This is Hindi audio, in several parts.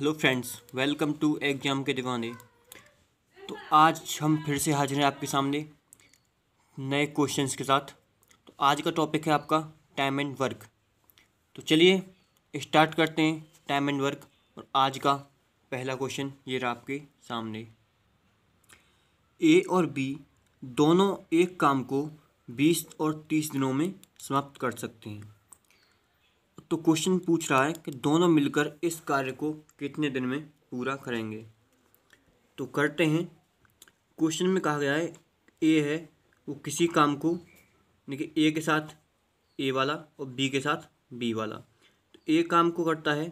hello friends welcome to exam के दीवाने तो आज हम फिर से हाजिर हैं आपके सामने नए क्वेश्चंस के साथ तो आज का टॉपिक है आपका टाइम एंड वर्क तो चलिए स्टार्ट करते हैं टाइम एंड वर्क और आज का पहला क्वेश्चन ये रहा आपके सामने ए और बी दोनों एक काम को बीस और तीस दिनों में समाप्त कर सकते हैं तो क्वेश्चन पूछ रहा है कि दोनों मिलकर इस कार्य को कितने दिन में पूरा करेंगे तो करते हैं क्वेश्चन में कहा गया है ए है वो किसी काम को यानी कि ए के साथ ए वाला और बी के साथ बी वाला तो ए काम को करता है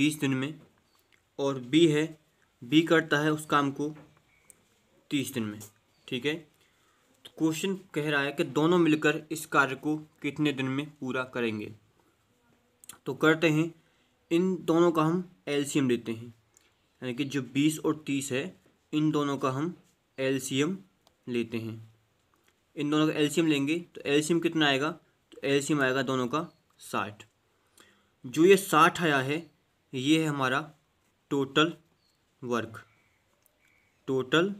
बीस दिन में और बी है बी करता है उस काम को तीस दिन में ठीक है तो क्वेश्चन कह रहा है कि दोनों मिलकर इस कार्य को कितने दिन में पूरा करेंगे तो करते हैं इन दोनों का हम एल लेते हैं यानी कि जो बीस और तीस है इन दोनों का हम एल लेते हैं इन दोनों का एल लेंगे तो एल कितना आएगा तो एल आएगा दोनों का साठ जो ये साठ आया है ये है हमारा टोटल वर्क टोटल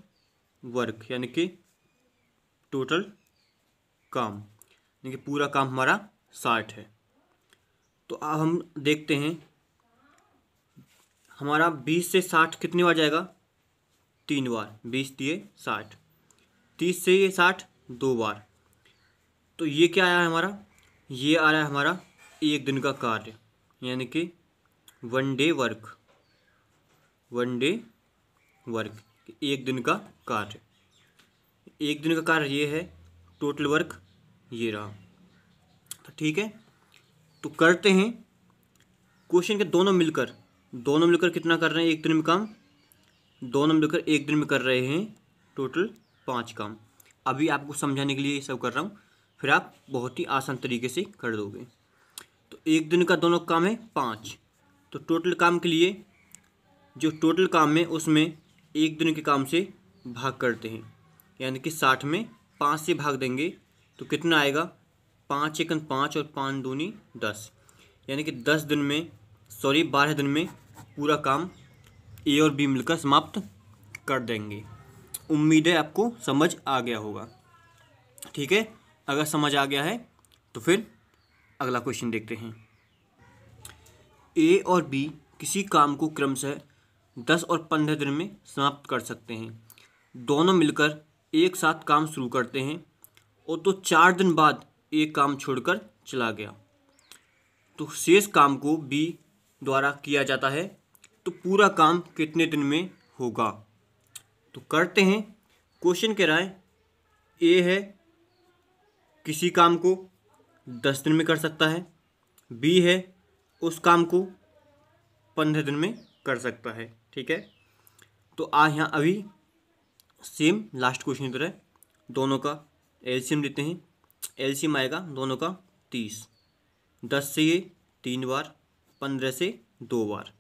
वर्क यानी कि टोटल काम यानी कि पूरा काम हमारा साठ है तो अब हम देखते हैं हमारा बीस से साठ कितनी बार जाएगा तीन बार बीस दिए साठ तीस से ये साठ दो बार तो ये क्या आया है हमारा ये आ रहा है हमारा एक दिन का कार्य यानी कि one day work one day work एक दिन का कार्य एक दिन का कार्य ये है टोटल वर्क ये रहा तो ठीक है तो करते हैं क्वेश्चन के दोनों मिलकर दोनों मिलकर कितना कर रहे हैं एक दिन में काम दोनों मिलकर एक दिन में कर रहे हैं टोटल पाँच काम अभी आपको समझाने के लिए ये सब कर रहा हूँ फिर आप बहुत ही आसान तरीके से कर दोगे तो एक दिन का दोनों काम है पाँच तो टोटल काम के लिए जो टोटल काम है उसमें एक दिन के काम से भाग करते हैं यानी कि साठ में पाँच से भाग देंगे तो कितना आएगा पाँच एकन पाँच और पाँच दूनी दस यानी कि दस दिन में सॉरी बारह दिन में पूरा काम ए और बी मिलकर समाप्त कर देंगे उम्मीद है आपको समझ आ गया होगा ठीक है अगर समझ आ गया है तो फिर अगला क्वेश्चन देखते हैं ए और बी किसी काम को क्रमशः दस और पंद्रह दिन में समाप्त कर सकते हैं दोनों मिलकर एक साथ काम शुरू करते हैं और तो चार दिन बाद एक काम छोड़कर चला गया तो शेष काम को बी द्वारा किया जाता है तो पूरा काम कितने दिन में होगा तो करते हैं क्वेश्चन कह रहा है ए है किसी काम को दस दिन में कर सकता है बी है उस काम को पंद्रह दिन में कर सकता है ठीक है तो आ यहाँ अभी सेम लास्ट क्वेश्चन की तरह दोनों का एल्शियम लेते हैं एलसीएम आएगा दोनों का तीस दस से ये तीन बार पंद्रह से दो बार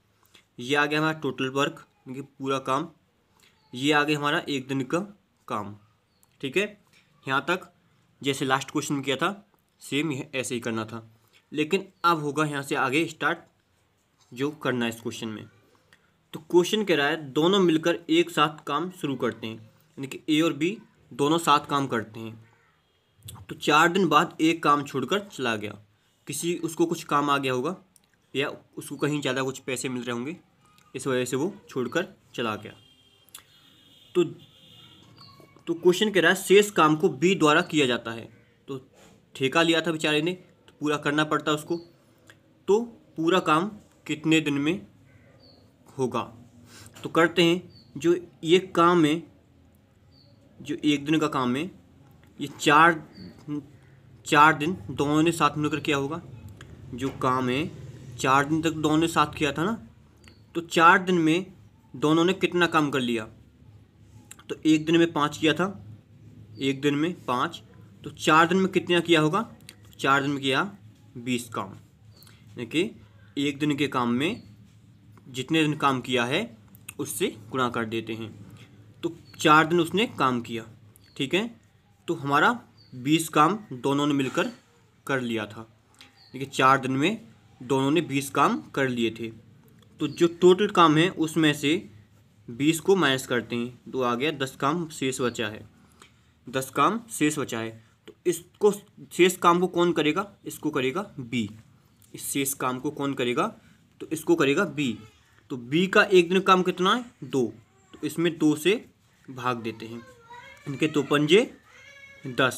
ये आ गया हमारा टोटल वर्क ये पूरा काम ये आ गया हमारा एक दिन का काम ठीक है यहाँ तक जैसे लास्ट क्वेश्चन किया था सेम ऐसे ही करना था लेकिन अब होगा यहाँ से आगे स्टार्ट जो करना है इस क्वेश्चन में तो क्वेश्चन कह रहा है दोनों मिलकर एक साथ काम शुरू करते हैं यानी कि ए और बी दोनों साथ काम करते हैं तो चार दिन बाद एक काम छोड़कर चला गया किसी उसको कुछ काम आ गया होगा या उसको कहीं ज़्यादा कुछ पैसे मिल रहे होंगे इस वजह से वो छोड़कर चला गया तो तो क्वेश्चन कह रहा है शेष काम को बी द्वारा किया जाता है तो ठेका लिया था बेचारे ने तो पूरा करना पड़ता उसको तो पूरा काम कितने दिन में होगा तो करते हैं जो ये काम है जो एक दिन का काम है ये चार चार दिन दोनों ने साथ मिलकर किया होगा जो काम है चार दिन तक दोनों ने साथ किया था ना तो चार दिन में दोनों ने कितना काम कर लिया तो एक दिन में पाँच किया था एक दिन में पाँच तो चार दिन में कितना किया होगा तो चार दिन में किया बीस काम यानी एक दिन के काम में जितने दिन काम किया है उससे गुणा कर देते हैं तो चार दिन उसने काम किया ठीक है तो हमारा बीस काम दोनों ने मिलकर कर लिया था देखिए चार दिन में दोनों ने बीस काम कर लिए थे तो जो टोटल काम है उसमें से बीस को माइनस करते हैं तो आ गया दस काम शेष बचा है दस काम शेष बचा है तो इसको शेष काम को कौन करेगा इसको करेगा बी इस शेष काम को कौन करेगा तो इसको करेगा बी तो बी का एक दिन काम कितना है दो तो इसमें दो से भाग देते हैं इनके दो पंजे दस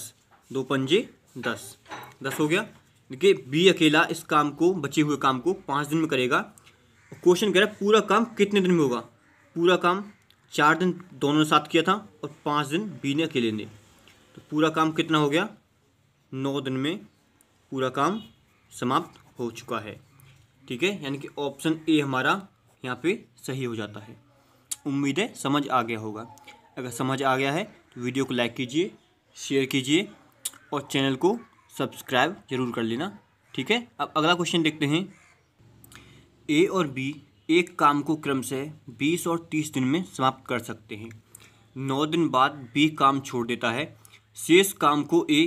दो पंजे दस दस हो गया देखिए बी अकेला इस काम को बचे हुए काम को पाँच दिन में करेगा क्वेश्चन कह रहा है पूरा काम कितने दिन में होगा पूरा काम चार दिन दोनों ने साथ किया था और पाँच दिन बी ने अकेले ने तो पूरा काम कितना हो गया नौ दिन में पूरा काम समाप्त हो चुका है ठीक है यानी कि ऑप्शन ए हमारा यहाँ पे सही हो जाता है उम्मीद है समझ आ गया होगा अगर समझ आ गया है तो वीडियो को लाइक कीजिए शेयर कीजिए और चैनल को सब्सक्राइब जरूर कर लेना ठीक है अब अगला क्वेश्चन देखते हैं ए और बी एक काम को क्रम से 20 और 30 दिन में समाप्त कर सकते हैं नौ दिन बाद बी काम छोड़ देता है शेष काम को ए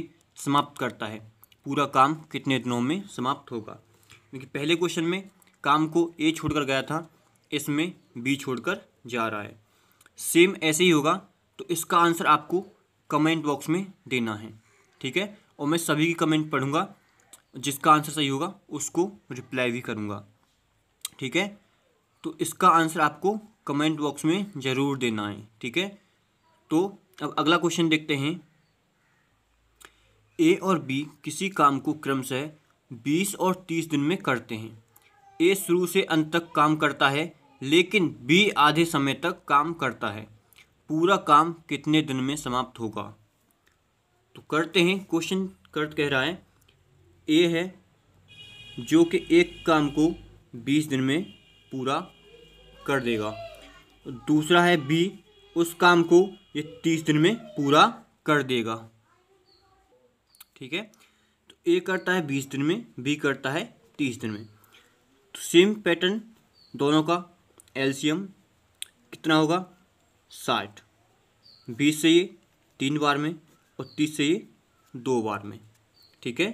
समाप्त करता है पूरा काम कितने दिनों में समाप्त होगा क्योंकि पहले क्वेश्चन में काम को ए छोड़कर गया था इसमें बी छोड़कर जा रहा है सेम ऐसे ही होगा तो इसका आंसर आपको कमेंट बॉक्स में देना है ठीक है और मैं सभी की कमेंट पढ़ूंगा जिसका आंसर सही होगा उसको रिप्लाई भी करूँगा ठीक है तो इसका आंसर आपको कमेंट बॉक्स में ज़रूर देना है ठीक है तो अब अगला क्वेश्चन देखते हैं ए और बी किसी काम को क्रमशः बीस और तीस दिन में करते हैं ए शुरू से अंत तक काम करता है लेकिन बी आधे समय तक काम करता है पूरा काम कितने दिन में समाप्त होगा तो करते हैं क्वेश्चन कर्त कह रहा है ए है जो कि एक काम को बीस दिन में पूरा कर देगा दूसरा है बी उस काम को ये तीस दिन में पूरा कर देगा ठीक है तो ए करता है बीस दिन में बी करता है तीस दिन में तो सेम पैटर्न दोनों का एलसीएम कितना होगा साठ बीस से ये तीन बार में और तीस से ये दो बार में ठीक है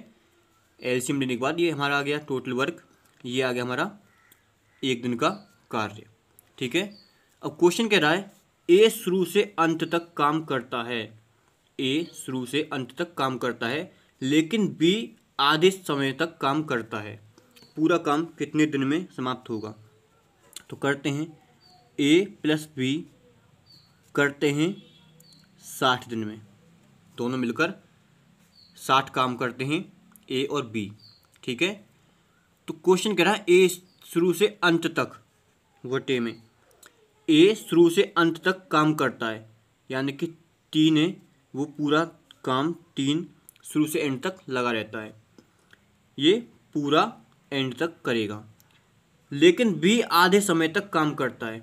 एल्शियम लेने के बाद ये हमारा आ गया टोटल वर्क ये आ गया हमारा एक दिन का कार्य ठीक है अब क्वेश्चन कह रहा है ए शुरू से अंत तक काम करता है ए शुरू से अंत तक काम करता है लेकिन बी आधे समय तक काम करता है पूरा काम कितने दिन में समाप्त होगा तो करते हैं ए प्लस बी करते हैं साठ दिन में दोनों मिलकर साठ काम करते हैं ए और बी ठीक है तो क्वेश्चन कह रहा है ए शुरू से अंत तक वटे में ए शुरू से अंत तक काम करता है यानी कि तीन है वो पूरा काम तीन शुरू से एंड तक लगा रहता है ये पूरा एंड तक करेगा लेकिन बी आधे समय तक काम करता है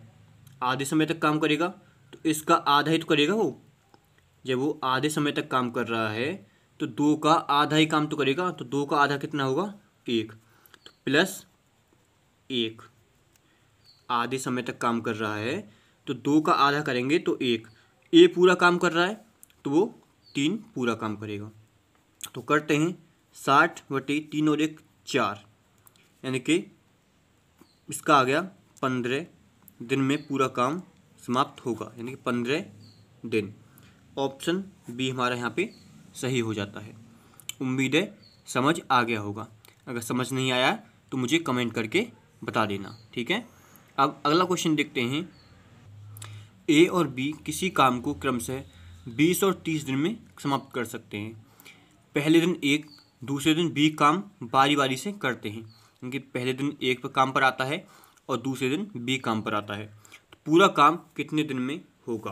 आधे समय तक काम करेगा तो इसका आधा ही तो करेगा वो जब वो आधे समय तक काम कर रहा है तो दो का आधा ही काम तो करेगा तो दो का आधा कितना होगा एक तो प्लस एक आधे समय तक काम कर रहा है तो दो का आधा करेंगे तो एक ए पूरा काम कर रहा है तो वो तीन पूरा काम करेगा तो करते हैं साठ बटे तीन और एक चार यानी कि इसका आ गया पंद्रह दिन में पूरा काम समाप्त होगा यानी कि पंद्रह दिन ऑप्शन बी हमारा यहाँ पे सही हो जाता है उम्मीद है समझ आ गया होगा अगर समझ नहीं आया तो मुझे कमेंट करके बता देना ठीक है अब अगला क्वेश्चन देखते हैं ए और बी किसी काम को क्रमशः बीस और तीस दिन में समाप्त कर सकते हैं पहले दिन एक दूसरे दिन बी काम बारी बारी से करते हैं क्योंकि पहले दिन एक पर काम पर आता है और दूसरे दिन बी काम पर आता है पूरा काम कितने दिन में होगा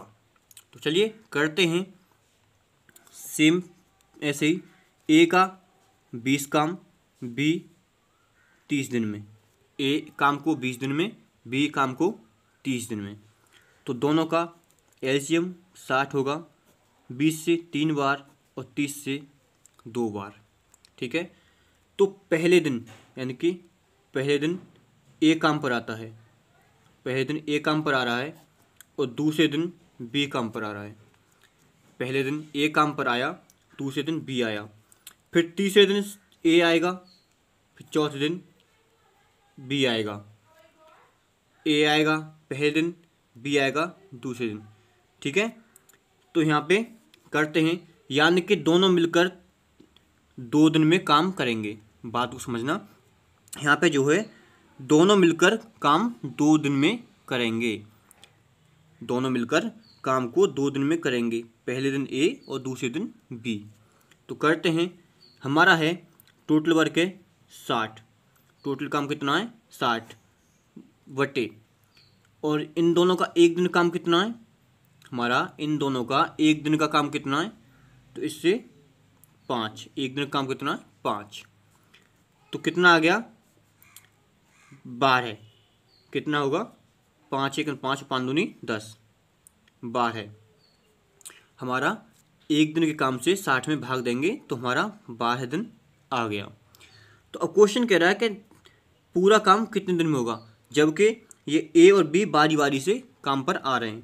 तो चलिए करते हैं सेम ऐसे ही ए का बीस काम बी तीस दिन में ए काम को बीस दिन में बी काम को तीस दिन में तो दोनों का एल्शियम साठ होगा बीस से तीन बार और तीस से दो बार ठीक है तो पहले दिन यानी कि पहले दिन ए काम पर आता है पहले दिन ए काम पर आ रहा है और दूसरे दिन बी काम पर आ रहा है पहले दिन ए काम पर आया दूसरे दिन बी आया फिर तीसरे दिन ए आएगा फिर चौथे दिन बी आएगा ए आएगा पहले दिन बी आएगा दूसरे दिन ठीक है तो यहाँ पे करते हैं यानी कि दोनों मिलकर दो दिन में काम करेंगे बात को समझना यहाँ पे जो है दोनों मिलकर काम दो दिन में करेंगे दोनों मिलकर काम को दो दिन में करेंगे पहले दिन ए और दूसरे दिन बी तो करते हैं हमारा है टोटल वर्क है साठ टोटल काम कितना है साठ वटे और इन दोनों का एक दिन काम कितना है हमारा इन दोनों का एक दिन का काम कितना है तो इससे पाँच एक दिन का काम कितना है पाँच तो कितना आ गया बारह कितना होगा पाँच एक पाँच पाँच दूनी दस बारह हमारा एक दिन के काम से साठ में भाग देंगे तो हमारा बारह दिन आ गया तो अब क्वेश्चन कह रहा है कि पूरा काम कितने दिन में होगा जबकि ये ए और बी बारी बारी से काम पर आ रहे हैं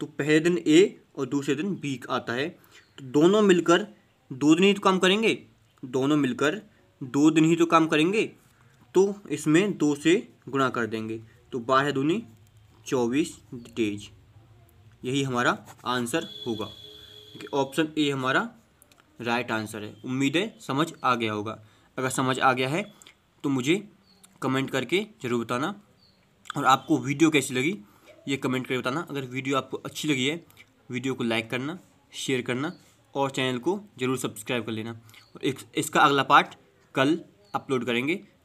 तो पहले दिन ए और दूसरे दिन बी आता है तो दोनों मिलकर दो दिन ही तो काम करेंगे दोनों मिलकर दो दिन ही तो काम करेंगे तो इसमें दो से गुणा कर देंगे तो बारह दूनी चौबीस डिटेज यही हमारा आंसर होगा ऑप्शन ए हमारा राइट आंसर है उम्मीद है समझ आ गया होगा अगर समझ आ गया है तो मुझे कमेंट करके ज़रूर बताना और आपको वीडियो कैसी लगी ये कमेंट करके बताना अगर वीडियो आपको अच्छी लगी है वीडियो को लाइक करना शेयर करना और चैनल को ज़रूर सब्सक्राइब कर लेना और इसका अगला पार्ट कल अपलोड करेंगे